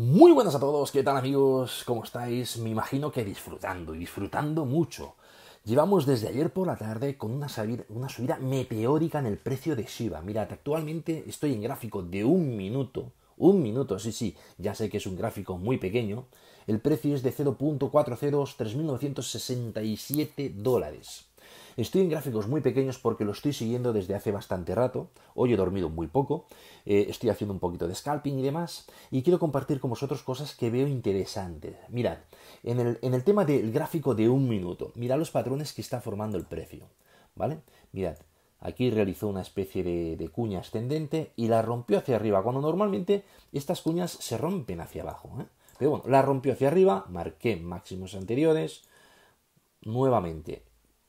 Muy buenas a todos, ¿qué tal amigos? ¿Cómo estáis? Me imagino que disfrutando y disfrutando mucho. Llevamos desde ayer por la tarde con una subida, meteórica en el precio de Shiba. Mirad, actualmente estoy en gráfico de un minuto. Un minuto, sí, sí, ya sé que es un gráfico muy pequeño. El precio es de 0.403.967 dólares. Estoy en gráficos muy pequeños porque lo estoy siguiendo desde hace bastante rato. Hoy he dormido muy poco, eh, estoy haciendo un poquito de scalping y demás, y quiero compartir con vosotros cosas que veo interesantes. Mirad, en el, tema del gráfico de un minuto, mirad los patrones que está formando el precio. ¿Vale? Mirad, Aquí realizó una especie de, cuña ascendente y la rompió hacia arriba, cuando normalmente estas cuñas se rompen hacia abajo. ¿eh? Pero bueno, la rompió hacia arriba, marqué máximos anteriores, nuevamente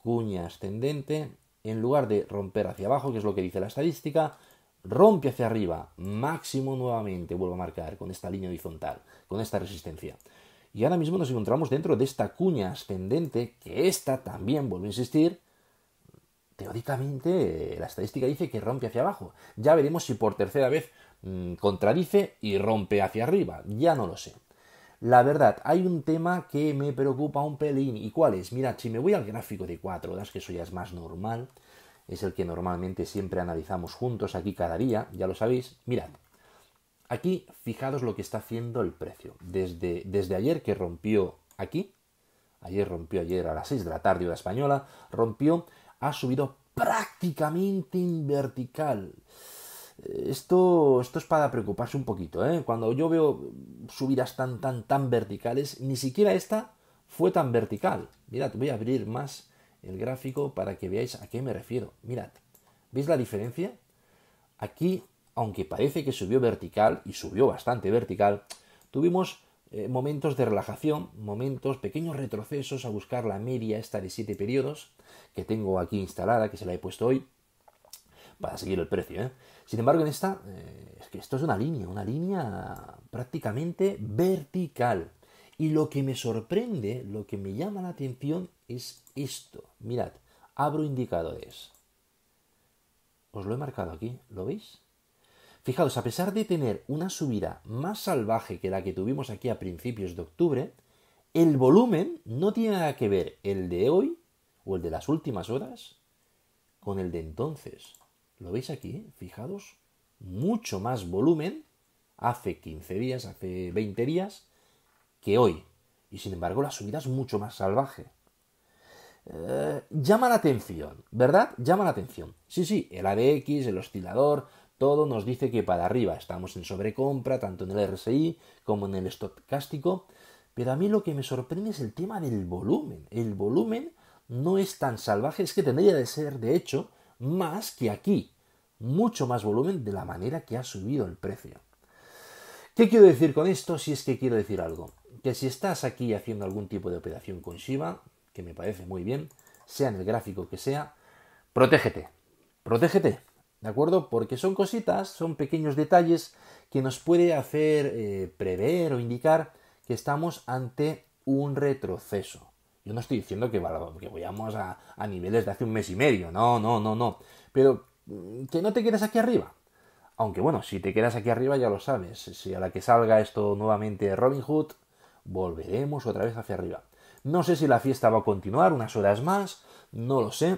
cuña ascendente, en lugar de romper hacia abajo, que es lo que dice la estadística, rompe hacia arriba, máximo nuevamente, vuelvo a marcar, con esta línea horizontal, con esta resistencia. Y ahora mismo nos encontramos dentro de esta cuña ascendente, que esta también, vuelvo a insistir, teóricamente la estadística dice que rompe hacia abajo. Ya veremos si por tercera vez mm, contradice y rompe hacia arriba, ya no lo sé. La verdad, hay un tema que me preocupa un pelín. ¿Y cuál es? Mirad, si me voy al gráfico de 4 horas, que eso ya es más normal, es el que normalmente siempre analizamos juntos aquí cada día, ya lo sabéis. Mirad, aquí fijaros lo que está haciendo el precio. Desde, desde ayer que rompió aquí, ayer rompió ayer a las 6 de la tarde la española, rompió, ha subido prácticamente en vertical. Esto, esto es para preocuparse un poquito. ¿eh? Cuando yo veo subidas tan, tan, tan verticales, ni siquiera esta fue tan vertical. Mirad, voy a abrir más el gráfico para que veáis a qué me refiero. Mirad, ¿veis la diferencia? Aquí, aunque parece que subió vertical, y subió bastante vertical, tuvimos eh, momentos de relajación, momentos, pequeños retrocesos a buscar la media esta de siete periodos que tengo aquí instalada, que se la he puesto hoy para seguir el precio. ¿eh? Sin embargo, en esta, eh, es que esto es una línea, una línea prácticamente vertical. Y lo que me sorprende, lo que me llama la atención es esto. Mirad, abro indicadores. Os lo he marcado aquí, ¿lo veis? Fijaos, a pesar de tener una subida más salvaje que la que tuvimos aquí a principios de octubre, el volumen no tiene nada que ver el de hoy o el de las últimas horas con el de entonces. ¿Lo veis aquí? Fijados, mucho más volumen hace 15 días, hace 20 días, que hoy. Y sin embargo la subida es mucho más salvaje. Eh, llama la atención, ¿verdad? Llama la atención. Sí, sí, el ADX, el oscilador, todo nos dice que para arriba estamos en sobrecompra, tanto en el RSI como en el estocástico. Pero a mí lo que me sorprende es el tema del volumen. El volumen no es tan salvaje, es que tendría de ser, de hecho, más que aquí, mucho más volumen de la manera que ha subido el precio. ¿Qué quiero decir con esto? Si es que quiero decir algo, que si estás aquí haciendo algún tipo de operación con Shiba, que me parece muy bien, sea en el gráfico que sea, protégete, protégete, ¿de acuerdo? Porque son cositas, son pequeños detalles que nos puede hacer eh, prever o indicar que estamos ante un retroceso. Yo no estoy diciendo que, vayamos a, niveles de hace un mes y medio, no, no, no, no. Pero mm, que no te quedes aquí arriba. Aunque bueno, si te quedas aquí arriba ya lo sabes. Si a la que salga esto nuevamente Robin Hood, volveremos otra vez hacia arriba. No sé si la fiesta va a continuar unas horas más, no lo sé.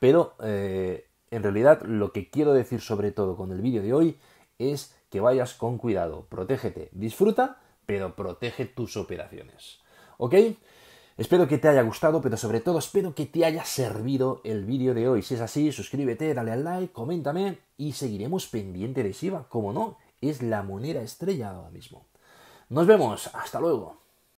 Pero eh, en realidad lo que quiero decir sobre todo con el vídeo de hoy es que vayas con cuidado, protégete, disfruta, pero protege tus operaciones. ¿Ok? Espero que te haya gustado, pero sobre todo espero que te haya servido el vídeo de hoy. Si es así, suscríbete, dale al like, coméntame y seguiremos pendiente de SIVA. Como no, es la moneda estrella ahora mismo. Nos vemos, hasta luego.